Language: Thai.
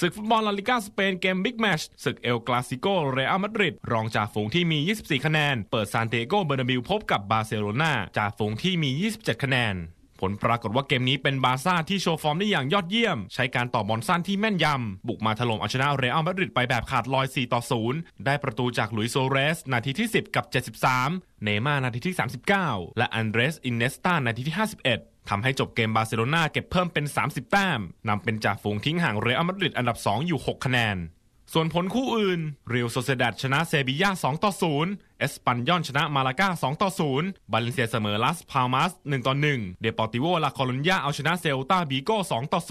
ศึกฟุตบอลลาลิกาสเปนเกมบิ๊กแมชศึกเอลคลาสิโกเรอัลมาดริด รองจ่าฝูงที่มี 24 คะแนน เปิดซานเตโกเบอร์นาบิวพบกับบาร์เซโลนาจ่าฝูงที่มี 27 คะแนนผลปรากฏว่าเกมนี้เป็นบาซ่าที่โชว์ฟอร์มได้อย่างยอดเยี่ยม ใช้การต่อบอลสั้นที่แม่นยำ บุกมาถล่มเอาชนะเรอัลมาดริดไปแบบขาดลอย 4 ต่อ 0 ได้ประตูจากหลุยส์โซเรส นาทีที่ 10 กับ 73 เนม่านาทีที่ 39 และ อันเดรส อินเนสตานาทีที่ 51 ทำให้จบเกมบาร์เซโลนาเก็บเพิ่มเป็น 30 แต้ม นำเป็นจ่าฝูงทิ้งห่างเรอัลมาดริดอันดับ2อยู่ 6 คะแนนส่วนผลคู่อื่นเรียวโซเซดัดชนะเซบีย่า2ต่อ0เอสปันยอนชนะมาลาก้า2ต่อ0บาเลนเซียเสมอลาสพาวมาส1ต่อ1เดปอร์ติโวลาคอลุญญาเอาชนะเซลตาบีโก้2ต่อ0